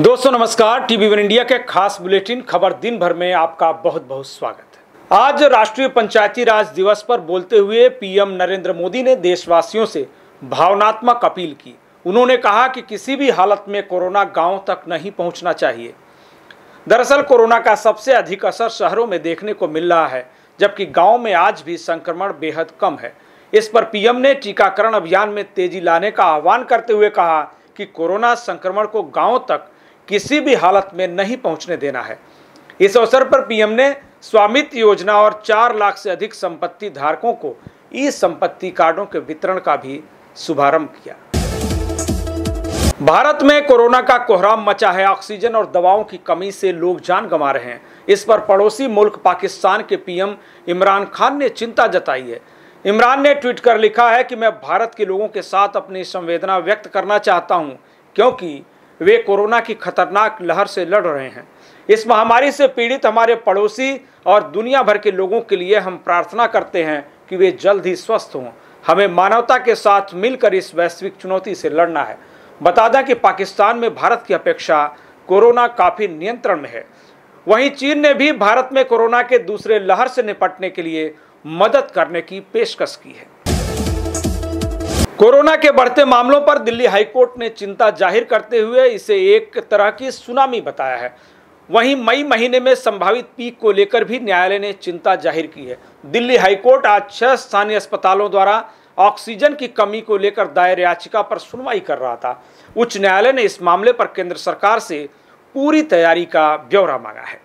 दोस्तों नमस्कार TV one India के खास बुलेटिन खबर दिन भर में आपका बहुत बहुत स्वागत है आज राष्ट्रीय पंचायती राज दिवस पर बोलते हुए पीएम नरेंद्र मोदी ने देशवासियों से भावनात्मक अपील की उन्होंने कहा कि किसी भी हालत में कोरोना गांव तक नहीं पहुंचना चाहिए दरअसल कोरोना का सबसे अधिक असर शहरों में देखने को मिल रहा है जबकि गाँव में आज भी संक्रमण बेहद कम है इस पर पीएम ने टीकाकरण अभियान में तेजी लाने का आह्वान करते हुए कहा कि कोरोना संक्रमण को गाँव तक किसी भी हालत में नहीं पहुंचने देना है इस अवसर पर पीएम ने स्वामित्व योजना और चार लाख से अधिक संपत्ति धारकों को ई संपत्ति कार्डों के वितरण का भी शुभारंभ किया भारत में कोरोना का कोहराम मचा है ऑक्सीजन और दवाओं की कमी से लोग जान गंवा रहे हैं इस पर पड़ोसी मुल्क पाकिस्तान के पीएम इमरान खान ने चिंता जताई है इमरान ने ट्वीट कर लिखा है कि मैं भारत के लोगों के साथ अपनी संवेदना व्यक्त करना चाहता हूं क्योंकि वे कोरोना की खतरनाक लहर से लड़ रहे हैं इस महामारी से पीड़ित हमारे पड़ोसी और दुनिया भर के लोगों के लिए हम प्रार्थना करते हैं कि वे जल्द ही स्वस्थ हों हमें मानवता के साथ मिलकर इस वैश्विक चुनौती से लड़ना है बता दें कि पाकिस्तान में भारत की अपेक्षा कोरोना काफ़ी नियंत्रण में है वहीं चीन ने भी भारत में कोरोना के दूसरे लहर से निपटने के लिए मदद करने की पेशकश की है कोरोना के बढ़ते मामलों पर दिल्ली हाईकोर्ट ने चिंता जाहिर करते हुए इसे एक तरह की सुनामी बताया है वहीं मई महीने में संभावित पीक को लेकर भी न्यायालय ने चिंता जाहिर की है दिल्ली हाईकोर्ट आज छह स्थानीय अस्पतालों द्वारा ऑक्सीजन की कमी को लेकर दायर याचिका पर सुनवाई कर रहा था उच्च न्यायालय ने इस मामले पर केंद्र सरकार से पूरी तैयारी का ब्यौरा मांगा है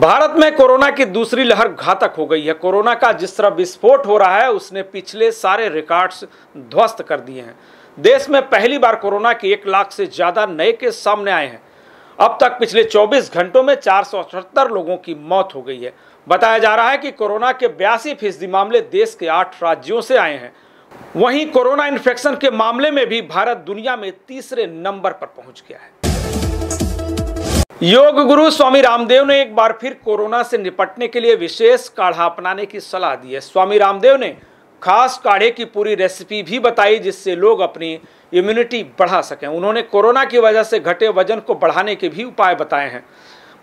भारत में कोरोना की दूसरी लहर घातक हो गई है कोरोना का जिस तरह विस्फोट हो रहा है उसने पिछले सारे रिकॉर्ड्स ध्वस्त कर दिए हैं देश में पहली बार कोरोना के एक लाख से ज़्यादा नए केस सामने आए हैं अब तक पिछले 24 घंटों में चार लोगों की मौत हो गई है बताया जा रहा है कि कोरोना के बयासी फीसदी मामले देश के आठ राज्यों से आए हैं वहीं कोरोना इन्फेक्शन के मामले में भी भारत दुनिया में तीसरे नंबर पर पहुंच गया है योग गुरु स्वामी रामदेव ने एक बार फिर कोरोना से निपटने के लिए विशेष काढ़ा अपनाने की सलाह दी है स्वामी रामदेव ने खास काढ़े की पूरी रेसिपी भी बताई जिससे लोग अपनी इम्यूनिटी बढ़ा सकें उन्होंने कोरोना की वजह से घटे वजन को बढ़ाने के भी उपाय बताए हैं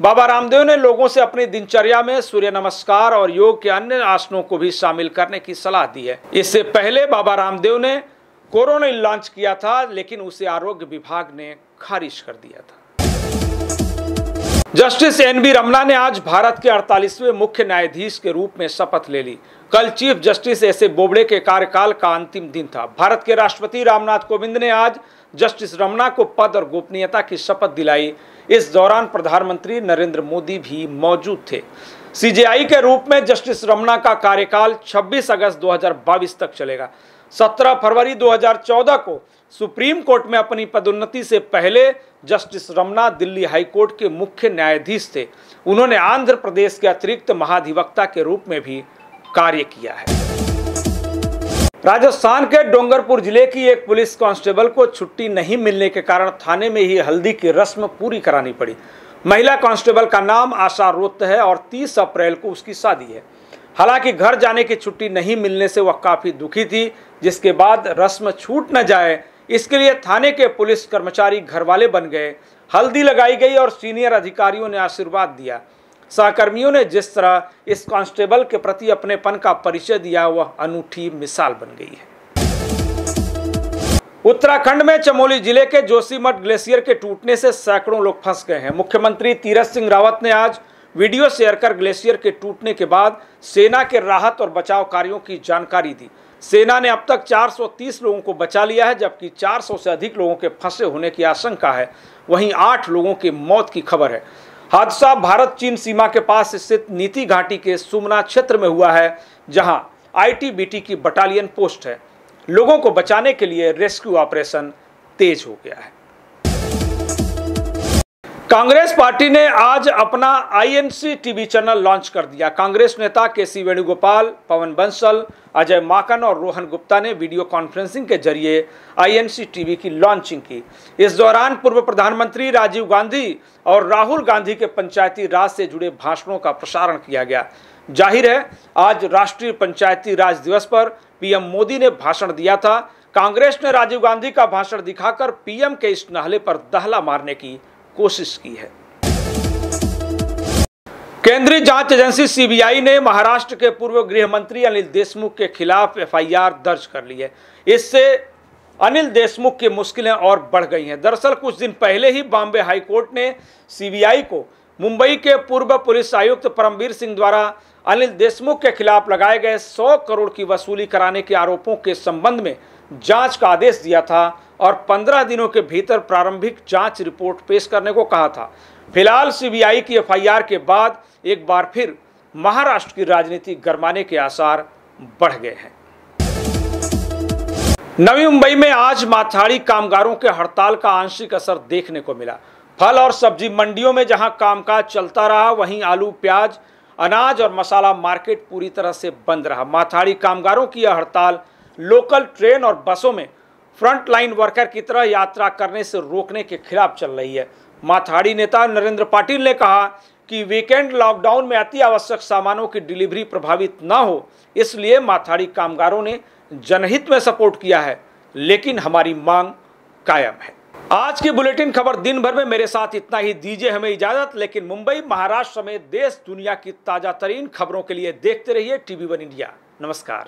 बाबा रामदेव ने लोगों से अपनी दिनचर्या में सूर्य नमस्कार और योग के अन्य आसनों को भी शामिल करने की सलाह दी है इससे पहले बाबा रामदेव ने कोरोना लॉन्च किया था लेकिन उसे आरोग्य विभाग ने खारिज कर दिया था जस्टिस एन बी रमना ने आज भारत के 48वें मुख्य न्यायाधीश के रूप में शपथ ले ली कल chief justice S A Bobde के कार्यकाल का अंतिम दिन था भारत के राष्ट्रपति रामनाथ कोविंद ने आज जस्टिस रमना को पद और गोपनीयता की शपथ दिलाई इस दौरान प्रधानमंत्री नरेंद्र मोदी भी मौजूद थे सीजेआई के रूप में जस्टिस रमना का कार्यकाल 26 अगस्त 2022 तक चलेगा 17 फरवरी 2014 को सुप्रीम कोर्ट में अपनी पदोन्नति से पहले जस्टिस रमना दिल्ली हाईकोर्ट के मुख्य न्यायाधीश थे उन्होंने आंध्र प्रदेश के अतिरिक्त महाधिवक्ता के रूप में भी कार्य किया है राजस्थान के डोंगरपुर जिले की एक पुलिस कांस्टेबल को छुट्टी नहीं मिलने के कारण थाने में ही हल्दी की रस्म पूरी करानी पड़ी महिला कांस्टेबल का नाम आशा रोत है और 30 अप्रैल को उसकी शादी है हालांकि घर जाने की छुट्टी नहीं मिलने से वह काफ़ी दुखी थी जिसके बाद रस्म छूट न जाए इसके लिए थाने के पुलिस कर्मचारी घरवाले बन गए हल्दी लगाई गई और सीनियर अधिकारियों ने आशीर्वाद दिया सहकर्मियों ने जिस तरह इस कांस्टेबल के प्रति अपनेपन का परिचय दिया वह अनूठी मिसाल बन गई है उत्तराखंड में चमोली जिले के जोशीमठ ग्लेशियर के टूटने से सैकड़ों लोग फंस गए हैं मुख्यमंत्री तीरथ सिंह रावत ने आज वीडियो शेयर कर ग्लेशियर के टूटने के बाद सेना के राहत और बचाव कार्यों की जानकारी दी सेना ने अब तक 430 लोगों को बचा लिया है जबकि 400 से अधिक लोगों के फंसे होने की आशंका है वहीं आठ लोगों की मौत की खबर है हादसा भारत चीन सीमा के पास स्थित नीति घाटी के सुमना क्षेत्र में हुआ है जहां आईटीबीटी की बटालियन पोस्ट है लोगों को बचाने के लिए रेस्क्यू ऑपरेशन तेज हो गया है कांग्रेस पार्टी ने आज अपना आईएनसी टीवी चैनल लॉन्च कर दिया कांग्रेस नेता के सी वेणुगोपाल पवन बंसल अजय माकन और रोहन गुप्ता ने वीडियो कॉन्फ्रेंसिंग के जरिए आईएनसी टीवी की लॉन्चिंग की इस दौरान पूर्व प्रधानमंत्री राजीव गांधी और राहुल गांधी के पंचायती राज से जुड़े भाषणों का प्रसारण किया गया जाहिर है आज राष्ट्रीय पंचायती राज दिवस पर पीएम मोदी ने भाषण दिया था कांग्रेस ने राजीव गांधी का भाषण दिखाकर पीएम के इस नहले पर दहला मारने की कोशिश की है केंद्रीय जांच एजेंसी सीबीआई ने महाराष्ट्र के पूर्व गृह मंत्री अनिल देशमुख के खिलाफ एफआईआर दर्ज कर ली है इससे अनिल देशमुख की मुश्किलें और बढ़ गई हैं दरअसल कुछ दिन पहले ही बॉम्बे हाईकोर्ट ने सीबीआई को मुंबई के पूर्व पुलिस आयुक्त परमवीर सिंह द्वारा अनिल देशमुख के खिलाफ लगाए गए 100 करोड़ की वसूली कराने के आरोपों के संबंध में जांच का आदेश दिया था और 15 दिनों के भीतर प्रारंभिक जांच रिपोर्ट पेश करने को कहा था फिलहाल सीबीआई की एफआईआर के बाद एक बार फिर महाराष्ट्र की राजनीति गरमाने के आसार बढ़ गए हैं नवी मुंबई में आज माथाड़ी कामगारों के हड़ताल का आंशिक असर देखने को मिला फल और सब्जी मंडियों में जहां कामकाज चलता रहा वहीं आलू प्याज अनाज और मसाला मार्केट पूरी तरह से बंद रहा माथाड़ी कामगारों की यह हड़ताल लोकल ट्रेन और बसों में फ्रंट लाइन वर्कर की तरह यात्रा करने से रोकने के खिलाफ चल रही है माथाड़ी नेता नरेंद्र पाटिल ने कहा कि वीकेंड लॉकडाउन में अति आवश्यक सामानों की डिलीवरी प्रभावित ना हो इसलिए माथाड़ी कामगारों ने जनहित में सपोर्ट किया है लेकिन हमारी मांग कायम है आज की बुलेटिन खबर दिन भर में मेरे साथ इतना ही दीजिए हमें इजाजत लेकिन मुंबई महाराष्ट्र समेत देश दुनिया की ताजा तरीन खबरों के लिए देखते रहिए टीवी वन इंडिया नमस्कार